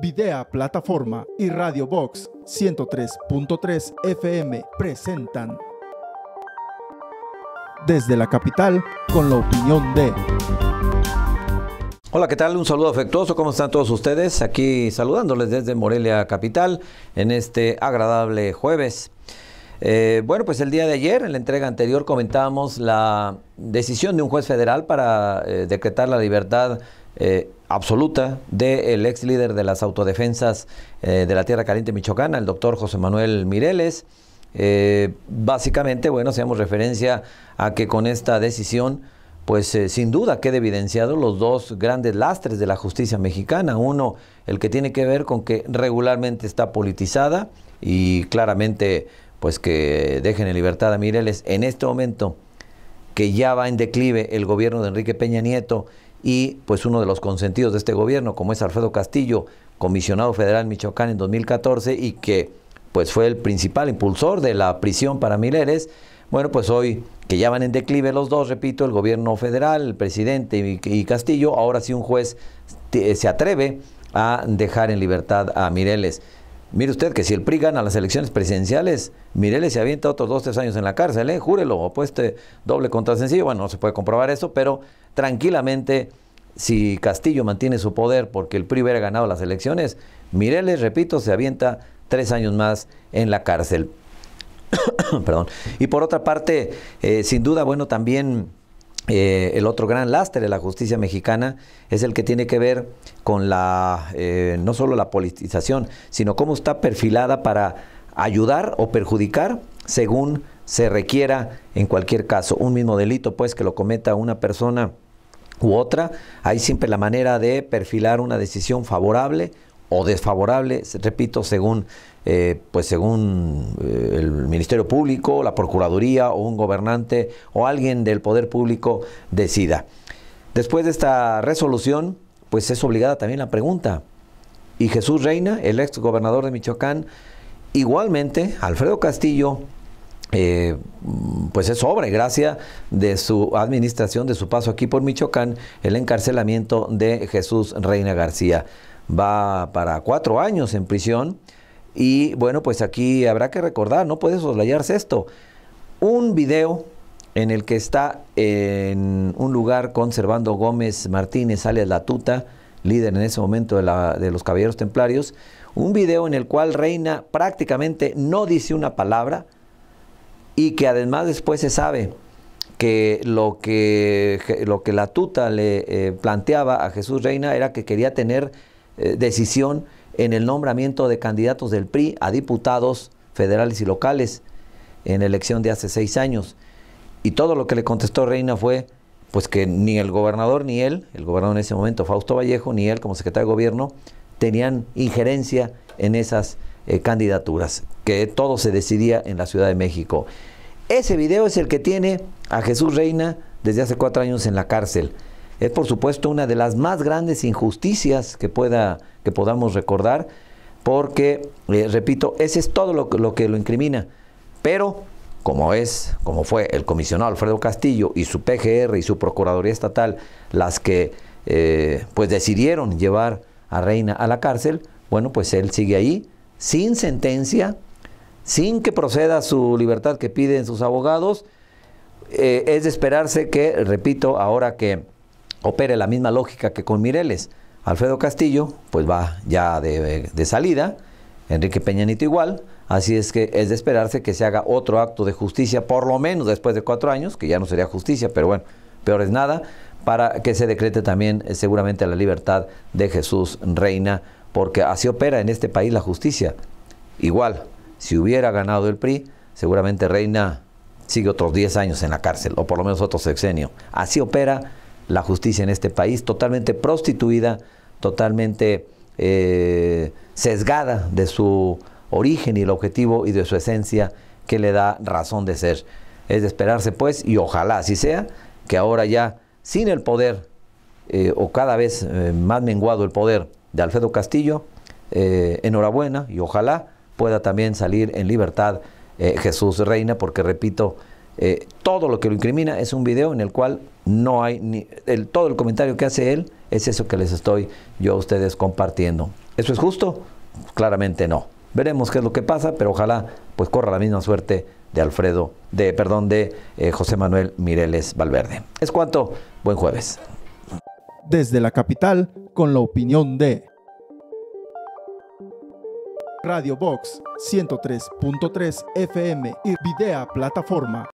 Videa Plataforma y Radio Box 103.3 FM presentan desde la capital con la opinión de Hola, ¿qué tal? Un saludo afectuoso. ¿Cómo están todos ustedes? Aquí saludándoles desde Morelia Capital en este agradable jueves. Eh, bueno, pues el día de ayer, en la entrega anterior, comentábamos la decisión de un juez federal para eh, decretar la libertad eh, absoluta del ex líder de las autodefensas eh, de la Tierra Caliente Michoacana, el doctor José Manuel Mireles. Eh, básicamente, bueno, hacemos referencia a que con esta decisión, pues eh, sin duda queda evidenciado los dos grandes lastres de la justicia mexicana. Uno, el que tiene que ver con que regularmente está politizada y claramente, pues que dejen en libertad a Mireles en este momento que ya va en declive el gobierno de Enrique Peña Nieto y pues uno de los consentidos de este gobierno, como es Alfredo Castillo, comisionado federal en Michoacán en 2014 y que pues fue el principal impulsor de la prisión para Mireles, bueno, pues hoy que ya van en declive los dos, repito, el gobierno federal, el presidente y, y Castillo, ahora sí un juez se atreve a dejar en libertad a Mireles. Mire usted que si el PRI gana las elecciones presidenciales, Mireles se avienta otros dos, tres años en la cárcel, ¿eh? júrelo, opueste eh, doble contra Bueno, no se puede comprobar eso, pero tranquilamente, si Castillo mantiene su poder porque el PRI hubiera ganado las elecciones, Mireles, repito, se avienta tres años más en la cárcel. Perdón. Y por otra parte, eh, sin duda, bueno, también eh, el otro gran lastre de la justicia mexicana es el que tiene que ver con la eh, no solo la politización, sino cómo está perfilada para ayudar o perjudicar según se requiera en cualquier caso. Un mismo delito, pues, que lo cometa una persona u otra, hay siempre la manera de perfilar una decisión favorable o desfavorable, repito, según, eh, pues según eh, el Ministerio Público, la Procuraduría o un gobernante o alguien del poder público decida. Después de esta resolución, pues es obligada también la pregunta. Y Jesús Reina, el ex gobernador de Michoacán, igualmente, Alfredo Castillo, eh, pues es obra y gracia de su administración, de su paso aquí por Michoacán, el encarcelamiento de Jesús Reina García va para cuatro años en prisión. Y bueno, pues aquí habrá que recordar, no puede soslayarse esto. Un video en el que está en un lugar conservando Gómez Martínez, alias La Tuta, líder en ese momento de, la, de, los Caballeros Templarios, un video en el cual Reina prácticamente no dice una palabra y que además después se sabe que lo que, lo que La Tuta le eh, planteaba a Jesús Reina era que quería tener eh, decisión en el nombramiento de candidatos del PRI a diputados federales y locales en elección de hace seis años. Y todo lo que le contestó Reina fue pues que ni el gobernador ni él, el gobernador en ese momento Fausto Vallejo, ni él como secretario de gobierno, tenían injerencia en esas eh, candidaturas, que todo se decidía en la Ciudad de México. Ese video es el que tiene a Jesús Reina desde hace cuatro años en la cárcel. Es por supuesto una de las más grandes injusticias que, pueda, que podamos recordar, porque, eh, repito, ese es todo lo, que lo incrimina. Pero, como es, como fue el comisionado Alfredo Castillo y su PGR y su Procuraduría Estatal las que eh, pues decidieron llevar a Reina a la cárcel, bueno, pues él sigue ahí, sin sentencia, sin que proceda su libertad que piden sus abogados. Eh, es de esperarse que, repito, ahora que opere la misma lógica que con Mireles. Alfredo Castillo, pues va ya de, salida, Enrique Peñanito igual, así es que es de esperarse que se haga otro acto de justicia, por lo menos después de cuatro años, que ya no sería justicia, pero bueno, peor es nada, para que se decrete también eh, seguramente la libertad de Jesús Reina, porque así opera en este país la justicia. Igual, si hubiera ganado el PRI, seguramente Reina sigue otros diez años en la cárcel, o por lo menos otro sexenio. Así opera la justicia en este país, totalmente prostituida, totalmente eh, sesgada de su origen y el objetivo y de su esencia que le da razón de ser. Es de esperarse pues, y ojalá así sea, que ahora ya sin el poder, eh, o cada vez eh, más menguado el poder de Alfredo Castillo, enhorabuena y ojalá pueda también salir en libertad Jesús Reina, porque repito, eh, todo lo que lo incrimina es un video en el cual no hay ni todo el comentario que hace él es eso que les estoy yo a ustedes compartiendo. ¿Eso es justo? Claramente no. Veremos qué es lo que pasa, pero ojalá pues corra la misma suerte de Alfredo, de perdón, de eh, José Manuel Mireles Valverde. Es cuanto, buen jueves. Desde la capital con la opinión de Radio Box 103.3 FM y Videa Plataforma.